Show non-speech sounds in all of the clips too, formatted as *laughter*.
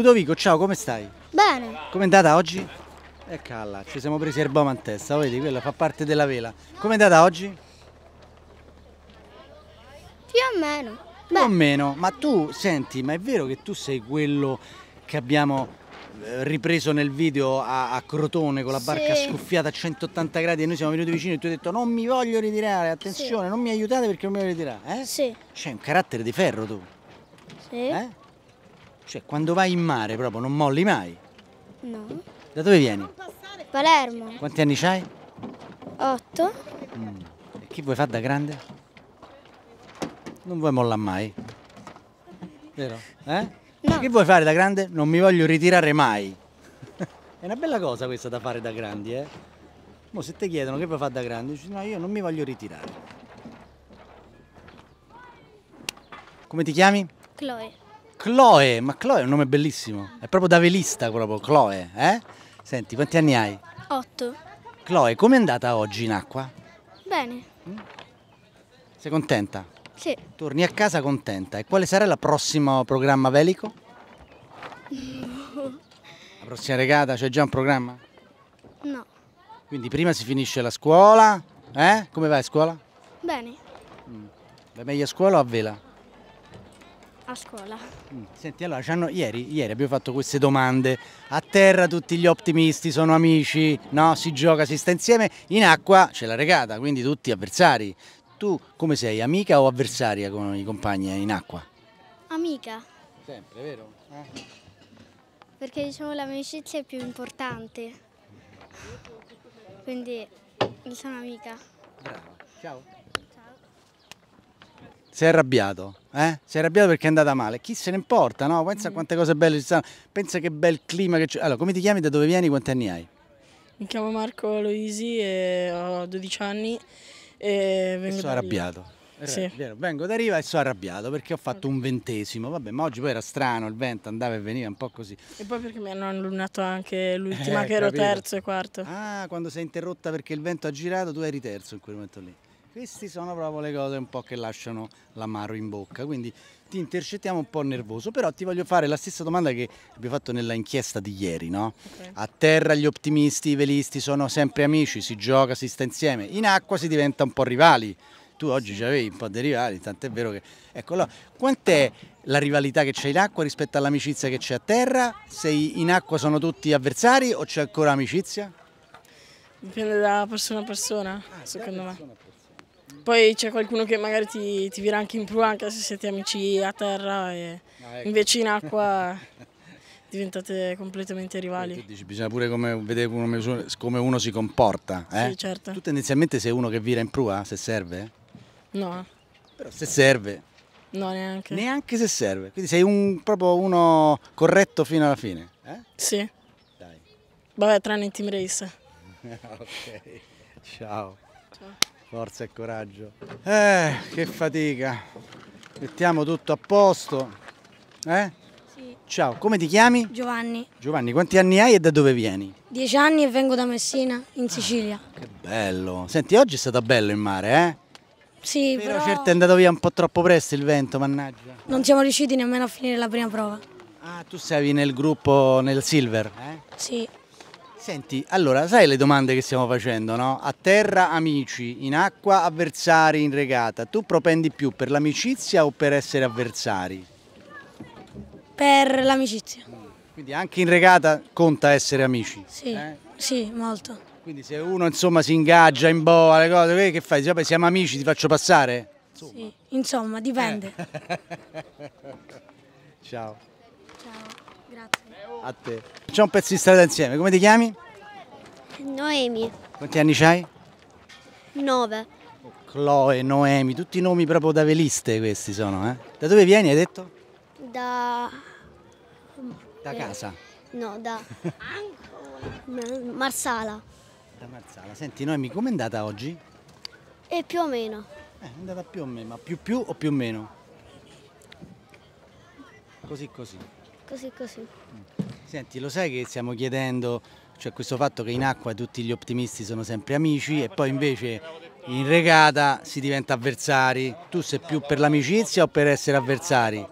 Ludovico, ciao, come stai? Bene. Com'è andata oggi? E ci siamo presi il in testa, vedi, quella fa parte della vela. Com'è andata oggi? Più o meno. Più o meno, ma tu senti, ma è vero che tu sei quello che abbiamo eh, ripreso nel video a, a Crotone con la barca sì. scuffiata a 180 gradi e noi siamo venuti vicino e tu hai detto non mi voglio ritirare, attenzione, sì. non mi aiutate perché non mi voglio ritirare, eh? Sì. C'è un carattere di ferro tu. Sì. Eh? Cioè, quando vai in mare proprio non molli mai? No. Da dove vieni? Palermo. Quanti anni hai? Otto. Mm. E chi vuoi fare da grande? Non vuoi mollare mai? Vero? Eh? No. Che vuoi fare da grande? Non mi voglio ritirare mai. *laughs* È una bella cosa questa da fare da grandi, eh? Mo se ti chiedono che vuoi fare da grande, dici no, io non mi voglio ritirare. Come ti chiami? Chloe. Chloe, ma Chloe è un nome bellissimo. È proprio da velista proprio, Chloe, eh? Senti, quanti anni hai? Otto. Chloe, com'è andata oggi in acqua? Bene. Mm? Sei contenta? Sì. Torni a casa contenta. E quale sarà il prossimo programma velico? No. *laughs* La prossima regata? C'è già un programma? No. Quindi prima si finisce la scuola, eh? Come vai a scuola? Bene. Mm. Vai meglio a scuola o a vela? A scuola. Mm, senti, allora, ieri, ieri, abbiamo fatto queste domande. A terra tutti gli ottimisti sono amici, no? Si gioca, si sta insieme. In acqua c'è la regata, quindi tutti avversari. Tu come sei, amica o avversaria con i compagni in acqua? Amica. Sempre, vero? Eh? Perché diciamo l'amicizia è più importante. Quindi sono amica. Brava. Ciao. Si è arrabbiato, eh? Si è arrabbiato perché è andata male. Chi se ne importa, no? Pensa a mm. quante cose belle ci sono. Pensa che bel clima che c'è. Allora, come ti chiami, da dove vieni, quanti anni hai? Mi chiamo Marco Loisi e ho 12 anni e vengo e sono arrabbiato. Eh, sì. Vengo da riva e sono arrabbiato perché ho fatto un ventesimo. Vabbè, ma oggi poi era strano, il vento andava e veniva un po' così. E poi perché mi hanno allunato anche l'ultima eh, che ero terzo e quarto. Ah, quando sei interrotta perché il vento ha girato, tu eri terzo in quel momento lì. Queste sono proprio le cose un po' che lasciano l'amaro in bocca, quindi ti intercettiamo un po' nervoso, però ti voglio fare la stessa domanda che abbiamo fatto nella inchiesta di ieri, no? okay. A terra gli ottimisti, i velisti sono sempre amici, si gioca, si sta insieme, in acqua si diventa un po' rivali. Tu oggi ci avevi un po' dei rivali, tant'è vero che... Ecco, allora, quant'è la rivalità che c'è in acqua rispetto all'amicizia che c'è a terra? Se in acqua sono tutti avversari o c'è ancora amicizia? Dipende da persona a persona, ah, secondo me. Persona. Poi c'è qualcuno che magari ti, ti vira anche in prua anche se siete amici a terra e ah, ecco. invece in acqua *laughs* diventate completamente rivali. Dici, bisogna pure come, vedere come, come, uno si comporta. Eh? Sì, certo. Tu tendenzialmente sei uno che vira in prua se serve? No. Però se serve. No, neanche. Neanche se serve. Quindi sei un, proprio uno corretto fino alla fine. Eh? Sì. Dai. Vabbè, tranne in team race. *laughs* ok. Ciao. Ciao forza e coraggio. Eh, che fatica. Mettiamo tutto a posto. Eh? Sì. Ciao, come ti chiami? Giovanni. Giovanni, quanti anni hai e da dove vieni? Dieci anni e vengo da Messina, in ah, Sicilia. Ah, che bello. Senti, oggi è stato bello in mare, eh? Sì, però... Però certo è andato via un po' troppo presto il vento, mannaggia. Non siamo riusciti nemmeno a finire la prima prova. Ah, tu stavi nel gruppo, nel Silver, eh? Sì. Senti, allora, sai le domande che stiamo facendo, no? A terra amici, in acqua avversari, in regata. Tu propendi più per l'amicizia o per essere avversari? Per l'amicizia. Mm. Quindi anche in regata conta essere amici? Sì, eh? sì, molto. Quindi se uno insomma si ingaggia in boa, le cose, eh, che fai? Vabbè, siamo amici, ti faccio passare? Insomma. Sì, insomma, dipende. Eh. *laughs* Ciao. A te. Facciamo un pezzo di strada insieme, come ti chiami? Noemi. Quanti anni c'hai? Nove. Chloe, Noemi, tutti nomi proprio da veliste questi sono, eh? Da dove vieni hai detto? Da... Da casa? No, da... Marsala. Da Marsala. Senti Noemi, com'è andata oggi? E più o meno. Eh, è andata più o meno, ma più più o più o meno? Così così. Così così. Mm. Senti, lo sai che stiamo chiedendo, cioè questo fatto che in acqua tutti gli ottimisti sono sempre amici e poi invece in regata si diventa avversari. Tu sei più per l'amicizia o per essere avversari?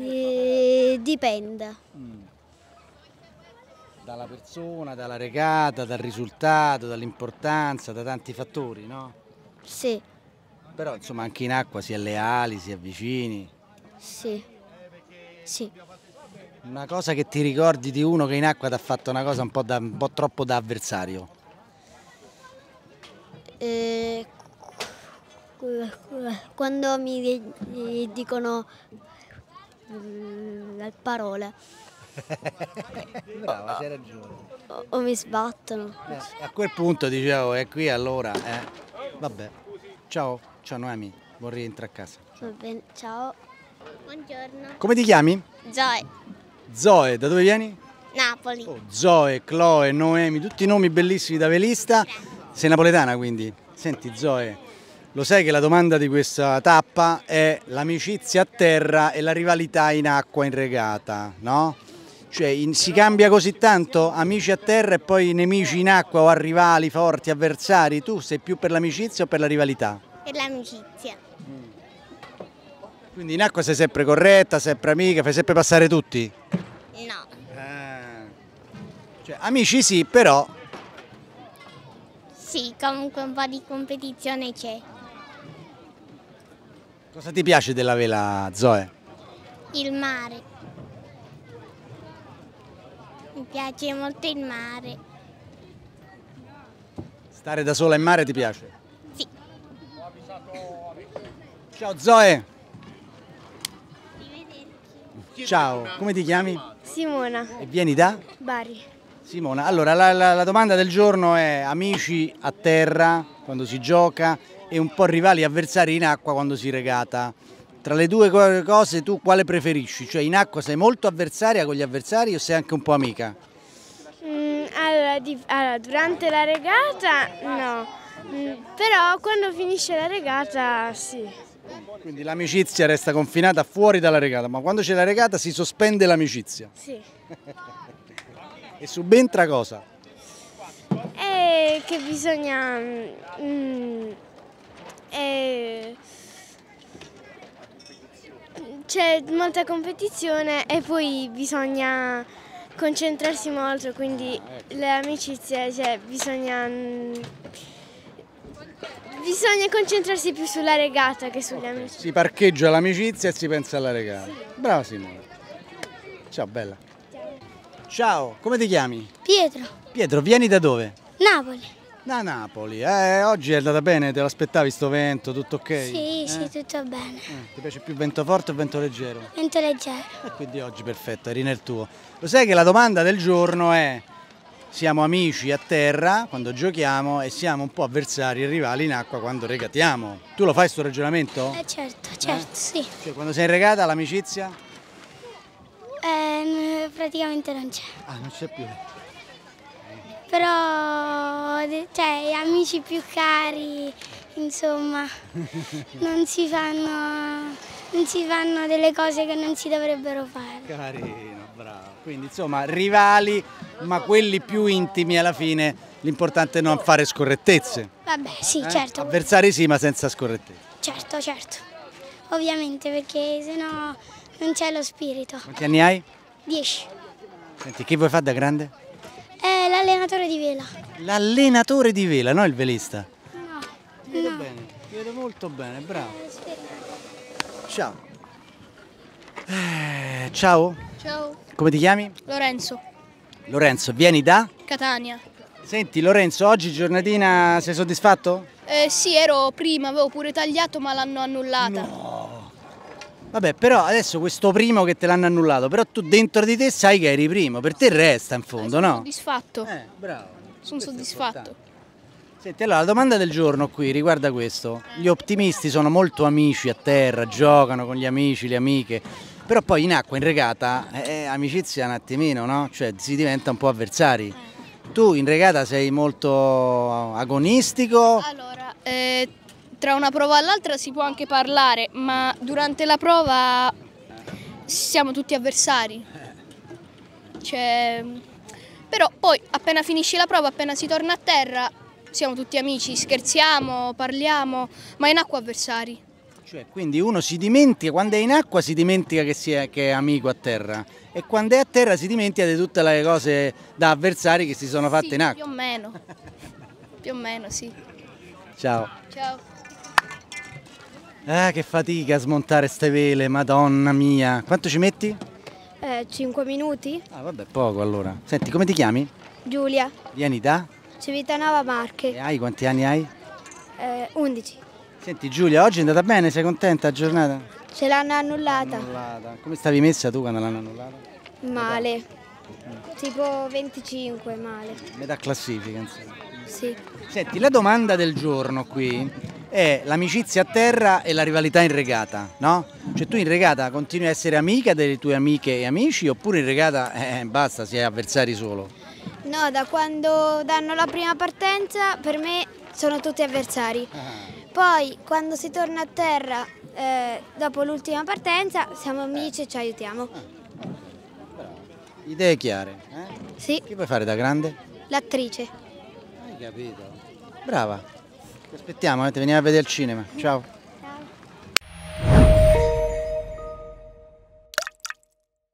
Eh, dipende. Mm. Dalla persona, dalla regata, dal risultato, dall'importanza, da tanti fattori, no? Sì. Però insomma anche in acqua si è leali, si è vicini. Sì. Sì. Una cosa che ti ricordi di uno che in acqua ti ha fatto una cosa un po', da, un po troppo da avversario? Eh, quando mi, dicono mm, le parole. Brava, *laughs* hai ragione. O, o, mi sbattono. Eh, a quel punto dicevo, oh, è qui allora. Eh. Vabbè. Ciao, ciao Noemi, vorrei entrare a casa. Ciao. Va bene, ciao. Buongiorno. Come ti chiami? Joy. Zoe, da dove vieni? Napoli. Oh, Zoe, Chloe, Noemi, tutti nomi bellissimi da velista. Sei napoletana quindi? Senti Zoe, lo sai che la domanda di questa tappa è l'amicizia a terra e la rivalità in acqua in regata, no? Cioè in, si cambia così tanto? Amici a terra e poi nemici in acqua o a rivali forti, avversari? Tu sei più per l'amicizia o per la rivalità? Per l'amicizia. Quindi in acqua sei sempre corretta, sempre amica, fai sempre passare tutti? No. Eh. Cioè, amici sì, però... Sì, comunque un po' di competizione c'è. Cosa ti piace della vela, Zoe? Il mare. Mi piace molto il mare. Stare da sola in mare ti piace? Sì. Ciao Zoe! Ciao, come ti chiami? Simona. E vieni da? Bari. Simona, allora la, la, la domanda del giorno è amici a terra quando si gioca e un po' rivali avversari in acqua quando si regata. Tra le due cose tu quale preferisci? Cioè in acqua sei molto avversaria con gli avversari o sei anche un po' amica? Mm, allora, di, allora, durante la regata no, mm, però quando finisce la regata sì. Quindi l'amicizia resta confinata fuori dalla regata, ma quando c'è la regata si sospende l'amicizia? Sì. *laughs* e subentra cosa? È che bisogna... Mm, è... C'è molta competizione e poi bisogna concentrarsi molto, quindi ah, ecco. le amicizie, cioè, bisogna mm, Bisogna concentrarsi più sulla regata che sulle okay. amicizie. Si parcheggia l'amicizia e si pensa alla regata. Sì. Brava Simone. Ciao bella. Ciao. Ciao, come ti chiami? Pietro. Pietro, vieni da dove? Napoli. Da Napoli, eh, oggi è andata bene, te l'aspettavi sto vento, tutto ok? Sì, eh? sì, tutto bene. Eh, ti piace più vento forte o vento leggero? Vento leggero. E quindi oggi perfetto, eri nel tuo. Lo sai che la domanda del giorno è siamo amici a terra quando giochiamo e siamo un po' avversari e rivali in acqua quando regatiamo. Tu lo fai questo ragionamento? Eh certo, certo, eh? sì. Cioè, quando sei in regata l'amicizia? Eh, praticamente non c'è. Ah, non c'è più. Però, cioè, amici più cari insomma, non si, fanno, non si fanno delle cose che non si dovrebbero fare. Carino, bravo. Quindi insomma rivali, ma quelli più intimi alla fine, l'importante è non fare scorrettezze. Vabbè, sì, eh? certo. Avversari sì, ma senza scorrettezze. Certo, certo. Ovviamente, perché sennò non c'è lo spirito. Quanti anni hai? Dieci. Senti, chi vuoi fare da grande? Eh, l'allenatore di vela. L'allenatore di vela, no il velista? molto bene, bravo. Ciao. Eh, ciao. Ciao. Come ti chiami? Lorenzo. Lorenzo, vieni da? Catania. Senti Lorenzo, oggi giornatina sei soddisfatto? Eh, sì, ero prima, avevo pure tagliato ma l'hanno annullata. No. Vabbè, però adesso questo primo che te l'hanno annullato, però tu dentro di te sai che eri primo, per te resta in fondo, no? Sono soddisfatto. Eh, bravo. Sono Questo soddisfatto. Senti, allora la domanda del giorno qui riguarda questo. Gli ottimisti sono molto amici a terra, giocano con gli amici, le amiche, però poi in acqua, in regata, eh, eh amicizia un attimino, no? Cioè si diventa un po' avversari. Tu in regata sei molto agonistico? Allora, eh, tra una prova all'altra si può anche parlare, ma durante la prova siamo tutti avversari. Cioè, però poi appena finisci la prova, appena si torna a terra, siamo tutti amici, scherziamo, parliamo, ma in acqua avversari. Cioè, quindi uno si dimentica, quando è in acqua si dimentica che, è, che è amico a terra e quando è a terra si dimentica di tutte le cose da avversari che si sono fatte sì, in acqua. Più o meno, più o meno sì. Ciao. Ciao. Ah, che fatica a smontare ste vele, madonna mia. Quanto ci metti? Eh, 5 minuti. Ah, vabbè, poco allora. Senti, come ti chiami? Giulia. Vieni da? Civitanova Marche. E hai quanti anni hai? Eh, 11. Senti Giulia, oggi è andata bene? Sei contenta la giornata? Ce l'hanno annullata. annullata. Come stavi messa tu quando l'hanno annullata? Male. Metà. Tipo 25 male. Metà classifica insomma. Sì. Senti, la domanda del giorno qui è l'amicizia a terra e la rivalità in regata, no? Cioè tu in regata continui a essere amica delle tue amiche e amici oppure in regata eh, basta, si è avversari solo? No, da quando danno la prima partenza per me sono tutti avversari. Ah. Poi quando si torna a terra eh, dopo l'ultima partenza siamo eh. amici e ci aiutiamo. Ah, Idee chiare? Eh? Sì. Che vuoi fare da grande? L'attrice. Hai capito. Brava. Ti aspettiamo, eh, ti veniamo a vedere il cinema. Ciao.